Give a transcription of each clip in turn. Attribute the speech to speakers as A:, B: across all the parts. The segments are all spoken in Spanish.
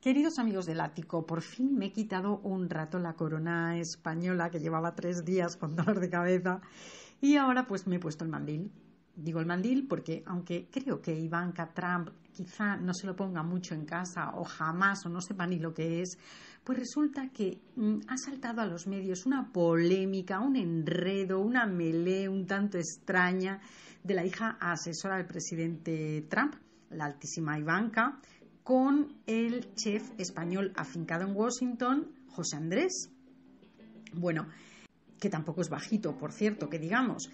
A: Queridos amigos del ático, por fin me he quitado un rato la corona española que llevaba tres días con dolor de cabeza y ahora pues me he puesto el mandil. Digo el mandil porque aunque creo que Ivanka Trump quizá no se lo ponga mucho en casa o jamás o no sepa ni lo que es, pues resulta que mm, ha saltado a los medios una polémica, un enredo, una melé un tanto extraña de la hija asesora del presidente Trump, la altísima Ivanka, con el chef español afincado en Washington, José Andrés. Bueno, que tampoco es bajito, por cierto, que digamos.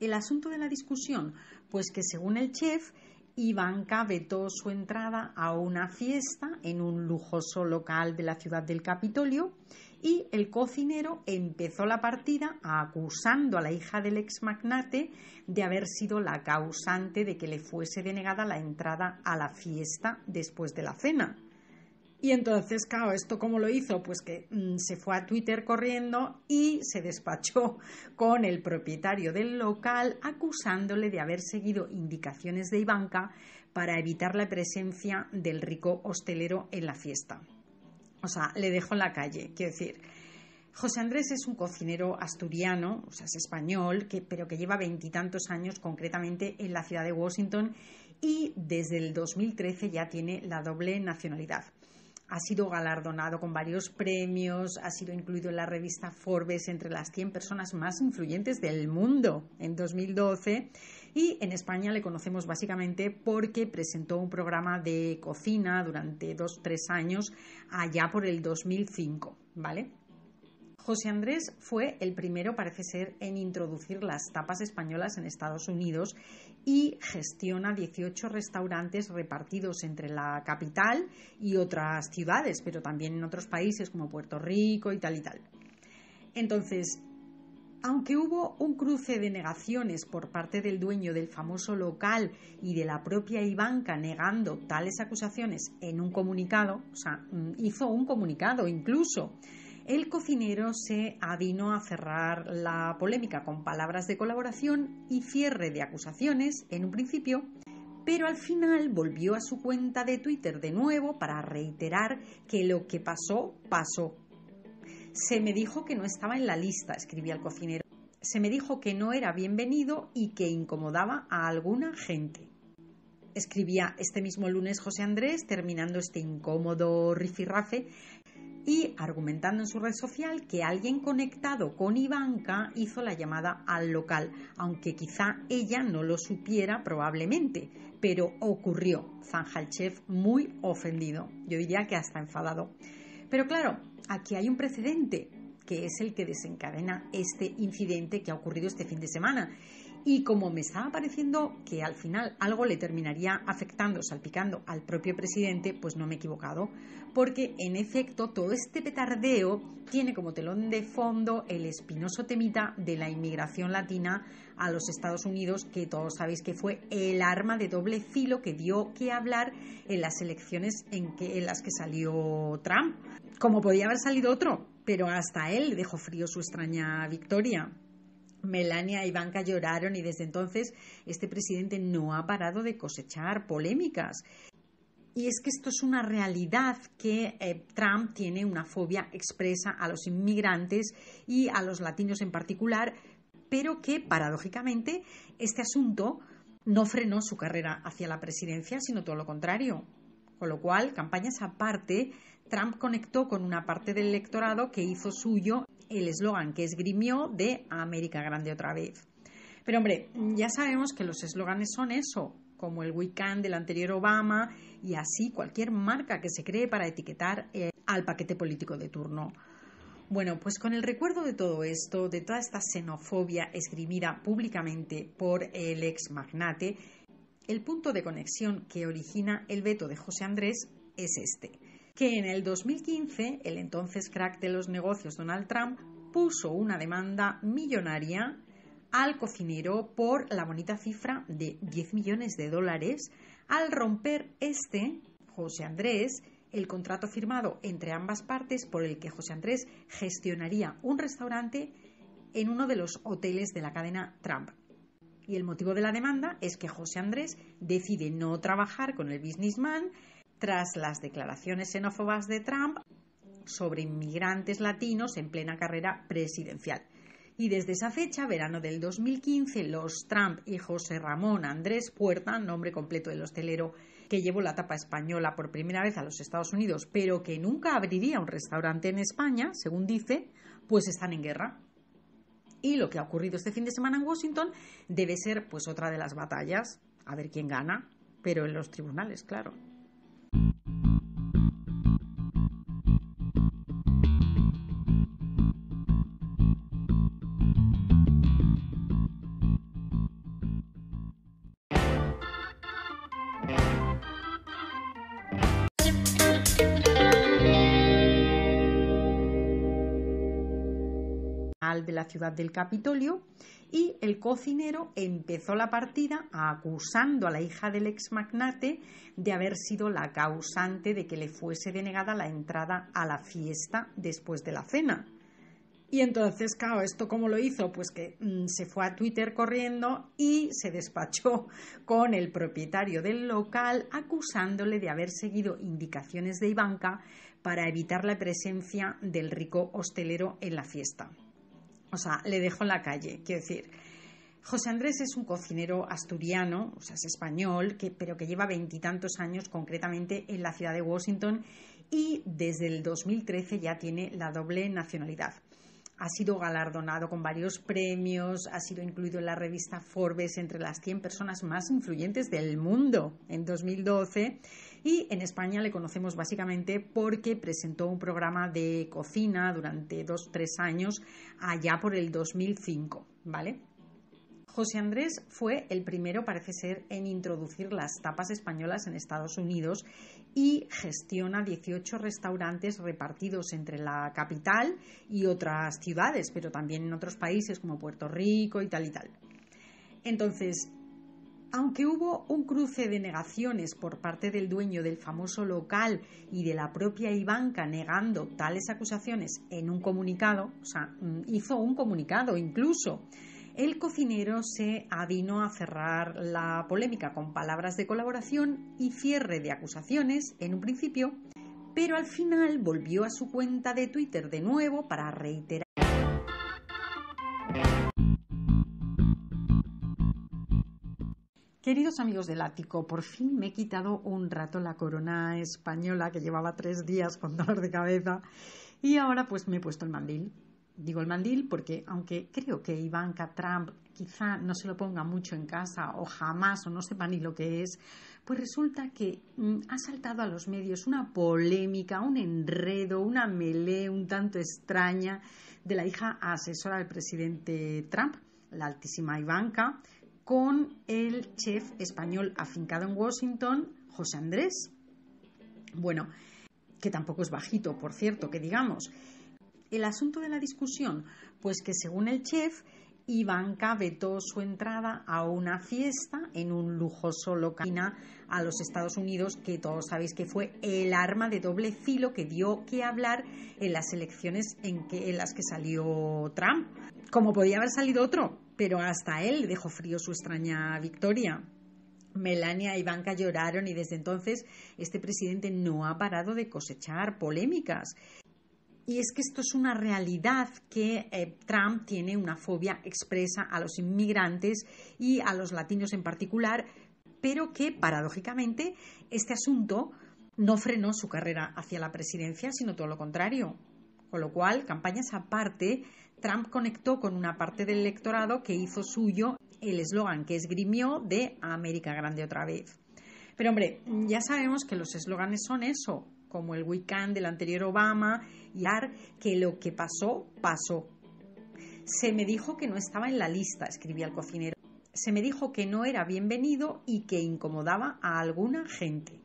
A: El asunto de la discusión, pues que según el chef, Ivanka vetó su entrada a una fiesta en un lujoso local de la ciudad del Capitolio y el cocinero empezó la partida acusando a la hija del ex magnate de haber sido la causante de que le fuese denegada la entrada a la fiesta después de la cena. Y entonces, claro, ¿esto cómo lo hizo? Pues que mm, se fue a Twitter corriendo y se despachó con el propietario del local acusándole de haber seguido indicaciones de Ivanka para evitar la presencia del rico hostelero en la fiesta o sea, le dejo en la calle, quiero decir. José Andrés es un cocinero asturiano, o sea, es español, pero que lleva veintitantos años concretamente en la ciudad de Washington y desde el 2013 ya tiene la doble nacionalidad. Ha sido galardonado con varios premios, ha sido incluido en la revista Forbes entre las 100 personas más influyentes del mundo en 2012 y en España le conocemos básicamente porque presentó un programa de cocina durante dos, tres años allá por el 2005, ¿vale? José Andrés fue el primero, parece ser, en introducir las tapas españolas en Estados Unidos y gestiona 18 restaurantes repartidos entre la capital y otras ciudades, pero también en otros países como Puerto Rico y tal y tal. Entonces, aunque hubo un cruce de negaciones por parte del dueño del famoso local y de la propia Ivanka negando tales acusaciones en un comunicado, o sea, mm, hizo un comunicado incluso, el cocinero se avino a cerrar la polémica con palabras de colaboración y cierre de acusaciones en un principio, pero al final volvió a su cuenta de Twitter de nuevo para reiterar que lo que pasó, pasó se me dijo que no estaba en la lista, escribía el cocinero. Se me dijo que no era bienvenido y que incomodaba a alguna gente. Escribía este mismo lunes José Andrés, terminando este incómodo rifirrafe y argumentando en su red social que alguien conectado con Ivanka hizo la llamada al local, aunque quizá ella no lo supiera probablemente, pero ocurrió. Zanja chef muy ofendido, yo diría que hasta enfadado. Pero claro, aquí hay un precedente que es el que desencadena este incidente que ha ocurrido este fin de semana. Y como me estaba pareciendo que al final algo le terminaría afectando, salpicando al propio presidente, pues no me he equivocado, porque en efecto todo este petardeo tiene como telón de fondo el espinoso temita de la inmigración latina a los Estados Unidos, que todos sabéis que fue el arma de doble filo que dio que hablar en las elecciones en, que, en las que salió Trump como podía haber salido otro, pero hasta él dejó frío su extraña victoria. Melania y Banca lloraron y desde entonces este presidente no ha parado de cosechar polémicas. Y es que esto es una realidad que eh, Trump tiene una fobia expresa a los inmigrantes y a los latinos en particular, pero que paradójicamente este asunto no frenó su carrera hacia la presidencia, sino todo lo contrario. Con lo cual, campañas aparte, Trump conectó con una parte del electorado que hizo suyo el eslogan que esgrimió de América Grande otra vez. Pero hombre, ya sabemos que los eslóganes son eso, como el Weekend del anterior Obama y así cualquier marca que se cree para etiquetar eh, al paquete político de turno. Bueno, pues con el recuerdo de todo esto, de toda esta xenofobia esgrimida públicamente por el ex magnate, el punto de conexión que origina el veto de José Andrés es este que en el 2015 el entonces crack de los negocios Donald Trump puso una demanda millonaria al cocinero por la bonita cifra de 10 millones de dólares al romper este, José Andrés, el contrato firmado entre ambas partes por el que José Andrés gestionaría un restaurante en uno de los hoteles de la cadena Trump. Y el motivo de la demanda es que José Andrés decide no trabajar con el businessman tras las declaraciones xenófobas de Trump sobre inmigrantes latinos en plena carrera presidencial. Y desde esa fecha, verano del 2015, los Trump y José Ramón Andrés Puerta, nombre completo del hostelero que llevó la tapa española por primera vez a los Estados Unidos, pero que nunca abriría un restaurante en España, según dice, pues están en guerra. Y lo que ha ocurrido este fin de semana en Washington debe ser pues otra de las batallas, a ver quién gana, pero en los tribunales, claro. Al de la ciudad del Capitolio y el cocinero empezó la partida acusando a la hija del ex magnate de haber sido la causante de que le fuese denegada la entrada a la fiesta después de la cena. Y entonces, claro, ¿esto cómo lo hizo? Pues que mm, se fue a Twitter corriendo y se despachó con el propietario del local acusándole de haber seguido indicaciones de Ivanka para evitar la presencia del rico hostelero en la fiesta o sea, le dejo en la calle, quiero decir. José Andrés es un cocinero asturiano, o sea, es español, pero que lleva veintitantos años concretamente en la ciudad de Washington y desde el 2013 ya tiene la doble nacionalidad ha sido galardonado con varios premios, ha sido incluido en la revista Forbes entre las 100 personas más influyentes del mundo en 2012 y en España le conocemos básicamente porque presentó un programa de cocina durante dos, tres años allá por el 2005, ¿vale? José Andrés fue el primero, parece ser, en introducir las tapas españolas en Estados Unidos y gestiona 18 restaurantes repartidos entre la capital y otras ciudades, pero también en otros países como Puerto Rico y tal y tal. Entonces, aunque hubo un cruce de negaciones por parte del dueño del famoso local y de la propia Ivanka negando tales acusaciones en un comunicado, o sea, mm, hizo un comunicado incluso, el cocinero se avino a cerrar la polémica con palabras de colaboración y cierre de acusaciones en un principio, pero al final volvió a su cuenta de Twitter de nuevo para reiterar. Queridos amigos del ático, por fin me he quitado un rato la corona española que llevaba tres días con dolor de cabeza y ahora pues me he puesto el mandil Digo el mandil porque, aunque creo que Ivanka Trump quizá no se lo ponga mucho en casa o jamás o no sepa ni lo que es, pues resulta que mm, ha saltado a los medios una polémica, un enredo, una melé un tanto extraña de la hija asesora del presidente Trump, la altísima Ivanka, con el chef español afincado en Washington, José Andrés. Bueno, que tampoco es bajito, por cierto, que digamos el asunto de la discusión? Pues que según el chef, Ivanka vetó su entrada a una fiesta en un lujoso local a los Estados Unidos, que todos sabéis que fue el arma de doble filo que dio que hablar en las elecciones en, que, las que salió Trump. Como podía haber salido otro, pero hasta él dejó frío su extraña victoria. Melania y e Ivanka lloraron y desde entonces este presidente no ha parado de cosechar polémicas. Y es que esto es una realidad que eh, Trump tiene una fobia expresa a los inmigrantes y a los latinos en particular, pero que paradójicamente este asunto no frenó su carrera hacia la presidencia, sino todo lo contrario. Con lo cual, campañas aparte, Trump conectó con una parte del electorado que hizo suyo el eslogan que esgrimió de América Grande otra vez. Pero hombre, ya sabemos que los eslóganes son eso, como el Wiccan del anterior Obama, y ar que lo que pasó, pasó. Se me dijo que no estaba en la lista, escribía el cocinero. Se me dijo que no era bienvenido y que incomodaba a alguna gente.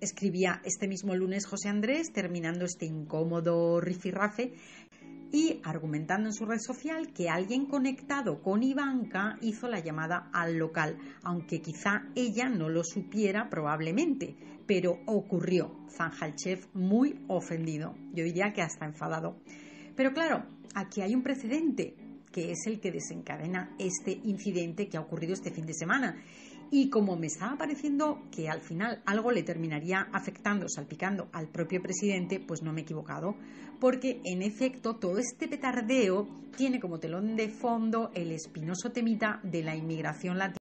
A: Escribía este mismo lunes José Andrés, terminando este incómodo rifirrafe y argumentando en su red social que alguien conectado con Ivanka hizo la llamada al local, aunque quizá ella no lo supiera probablemente pero ocurrió. Zanjalchev muy ofendido, yo diría que hasta enfadado. Pero claro, aquí hay un precedente, que es el que desencadena este incidente que ha ocurrido este fin de semana. Y como me estaba pareciendo que al final algo le terminaría afectando, salpicando al propio presidente, pues no me he equivocado, porque en efecto todo este petardeo tiene como telón de fondo el espinoso temita de la inmigración latina